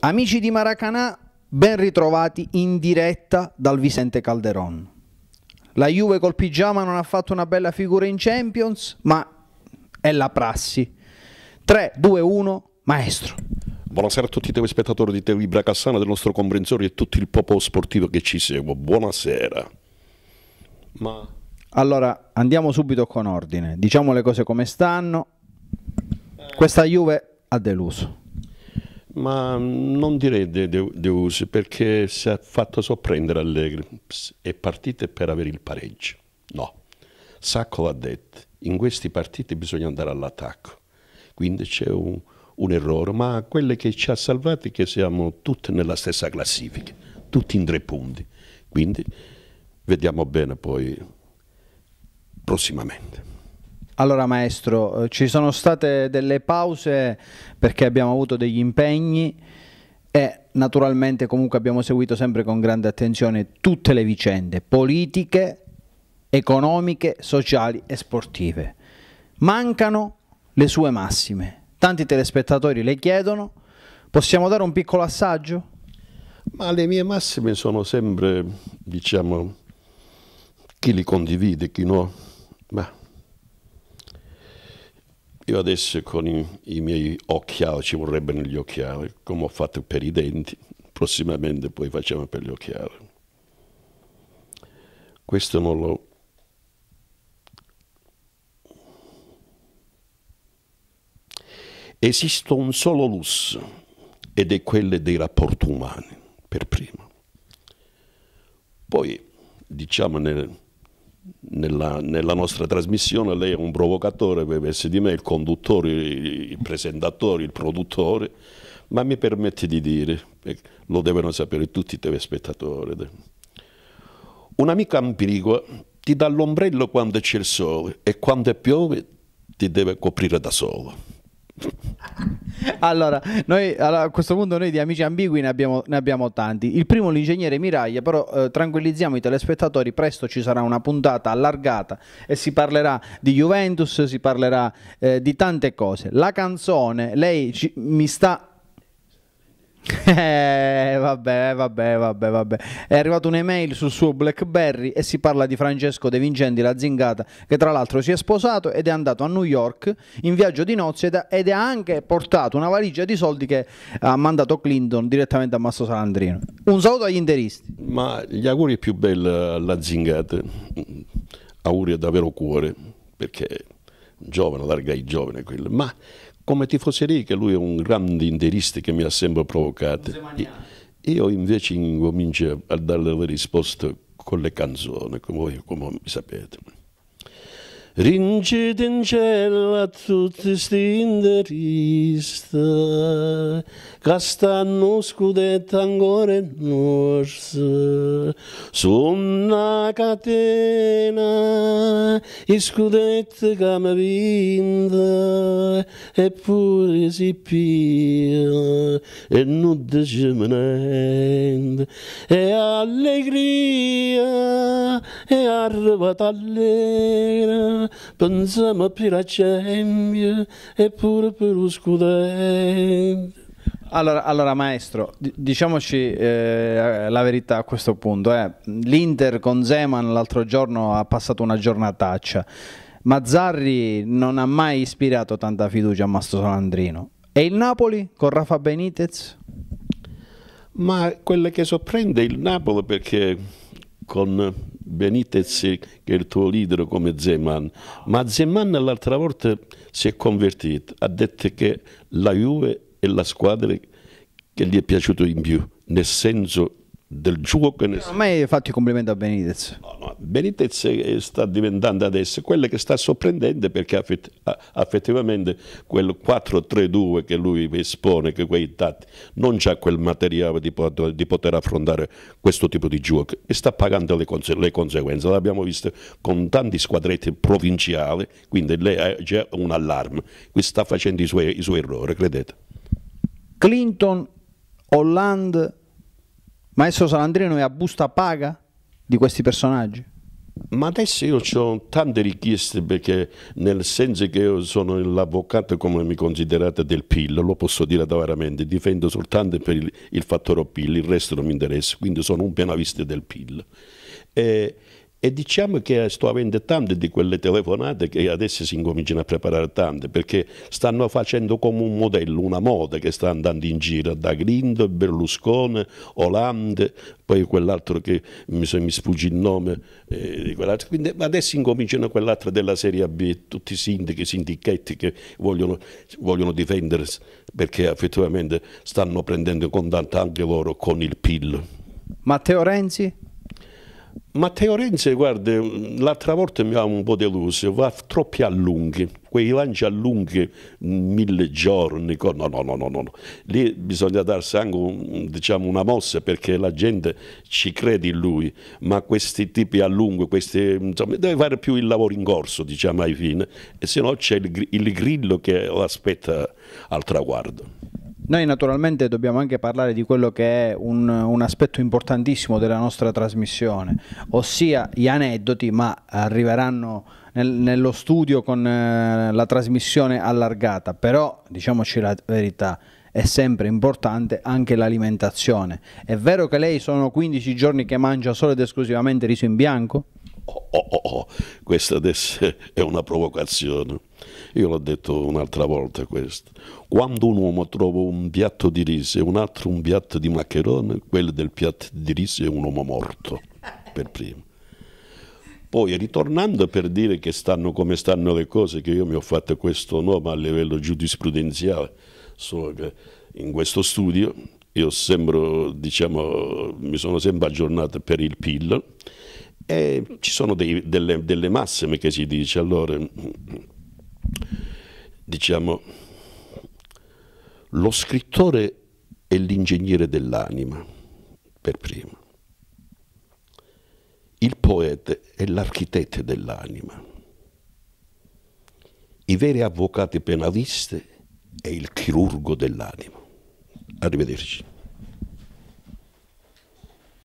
Amici di Maracanà, ben ritrovati in diretta dal Vicente Calderon. La Juve col pigiama non ha fatto una bella figura in Champions, ma è la prassi. 3-2-1, maestro. Buonasera a tutti i telespettatori di TV Bracassana, del nostro comprensorio e tutto il popolo sportivo che ci segue. Buonasera. Ma... Allora, andiamo subito con ordine. Diciamo le cose come stanno. Questa Juve ha deluso? Ma non direi de, de, perché si è fatto sorprendere Allegri, è partito per avere il pareggio, no. Sacco l'ha detto, in questi partiti bisogna andare all'attacco, quindi c'è un, un, errore, ma quelle che ci ha salvati è che siamo tutti nella stessa classifica, tutti in tre punti, quindi vediamo bene poi prossimamente. Allora maestro, eh, ci sono state delle pause perché abbiamo avuto degli impegni e naturalmente comunque abbiamo seguito sempre con grande attenzione tutte le vicende politiche, economiche, sociali e sportive. Mancano le sue massime. Tanti telespettatori le chiedono. Possiamo dare un piccolo assaggio? Ma le mie massime sono sempre, diciamo, chi li condivide, chi no. Ma io adesso con i, i miei occhiali, ci vorrebbero gli occhiali, come ho fatto per i denti, prossimamente poi facciamo per gli occhiali. Questo non lo... Esiste un solo lusso ed è quello dei rapporti umani, per prima. Poi, diciamo, nel nella, nella, nostra trasmissione lei è un provocatore, deve essere di me il conduttore, il presentatore, il produttore, ma mi permette di dire, eh, lo devono sapere tutti i telespettatori, un'amica ambigua ti dà l'ombrello quando c'è il sole e quando piove ti deve coprire da solo. Allora, noi, allora, a questo punto noi di amici ambigui ne abbiamo, ne abbiamo tanti. Il primo l'ingegnere Miraglia, però eh, tranquillizziamo i telespettatori, presto ci sarà una puntata allargata e si parlerà di Juventus, si parlerà eh, di tante cose. La canzone, lei ci, mi sta Eh, vabbè, vabbè, vabbè, vabbè. È arrivato un'email sul suo Blackberry e si parla di Francesco De Vincenti, la zingata, che tra l'altro si è sposato ed è andato a New York in viaggio di nozze ed ha anche portato una valigia di soldi che ha mandato Clinton direttamente a Masso Salandrino. Un saluto agli interisti. Ma gli auguri più belli alla zingata. Auguri davvero cuore, perché giovane, larga i giovani quello. Ma come tifoseria, che lui è un grande interista che mi ha sempre provocato. Io invece incomincio a dare le risposte con le canzoni, come voi come sapete. Rincedince la tut stinde rista Castano scude tangore norsa Somna catena iscudet gama vinda Eppure si pia e, e nude gemenend E allegria e arrebat allegra pensiamo per Pensăm a eppure per lo scudetto. Allora, allora, maestro, diciamoci eh, la verità a questo punto. Eh. L'Inter con Zeman l'altro giorno ha passato una giornataccia. Mazzarri non ha mai ispirato tanta fiducia a Mastro Salandrino. E il Napoli con Rafa Benitez? Ma quella che sorprende il Napoli perché con Benitez che il tuo leader come Zeman, ma Zeman l'altra volta si è convertito, ha detto che la Juve è la squadra che gli è piaciuto in più, nel senso del gioco. che ne sa. Ormai hai fatto i complimenti a Benitez. No, no, Benitez sta diventando adesso quello che sta sorprendendo perché effettivamente quel 4-3-2 che lui espone, che quei dati, non c'ha quel materiale di, di, poter affrontare questo tipo di gioco e sta pagando le, conse le conseguenze. L'abbiamo visto con tanti squadretti provinciali, quindi lei ha già un allarme, qui sta facendo i suoi, i suoi errori, credete. Clinton, Hollande Maestro Salandrino è a busta paga di questi personaggi? Ma adesso io ho tante richieste perché nel senso che io sono l'avvocato come mi considerate del PIL, lo posso dire veramente, difendo soltanto per il, il fattore PIL, il resto non mi interessa, quindi sono un penalista del PIL. E, e diciamo che sto avendo tante di quelle telefonate che adesso si incominciano a preparare tante perché stanno facendo come un modello, una moda che sta andando in giro da Grindo, Berlusconi, Hollande, poi quell'altro che mi, mi sfugge il nome eh, Quindi adesso incominciano quell'altro della serie B, tutti i sindaci, i sindicati che vogliono, vogliono difendersi perché effettivamente stanno prendendo contatto anche loro con il PIL. Matteo Renzi? Matteo Renzi, guarda, l'altra volta mi ha un po' deluso, va troppi allunghi, quei lanci allunghi mille giorni, no, no, no, no, no, lì bisogna darsi anche diciamo, una mossa perché la gente ci crede in lui, ma questi tipi allunghi, questi, insomma, deve fare più il lavoro in corso, diciamo, ai fini, e se no c'è il, il grillo che lo aspetta al traguardo. Noi naturalmente dobbiamo anche parlare di quello che è un, un aspetto importantissimo della nostra trasmissione, ossia gli aneddoti, ma arriveranno nello studio con eh, la trasmissione allargata, però diciamoci la verità, è sempre importante anche l'alimentazione. È vero che lei sono 15 giorni che mangia solo ed esclusivamente riso in bianco? Oh, oh, oh, oh, questa adesso è una provocazione. Io l'ho detto un'altra volta questo. Quando un uomo trova un piatto di riso e un altro un piatto di maccherone, quello del piatto di riso è un uomo morto, per primo. Poi ritornando per dire che stanno come stanno le cose, che io mi ho fatto questo nome a livello giurisprudenziale, solo che in questo studio io sembro, diciamo, mi sono sempre aggiornato per il PIL, e ci sono dei, delle, delle, massime che si dice, allora diciamo lo scrittore è l'ingegnere dell'anima per primo, il poeta è l'architetto dell'anima, i veri avvocati penalisti è il chirurgo dell'anima. Arrivederci.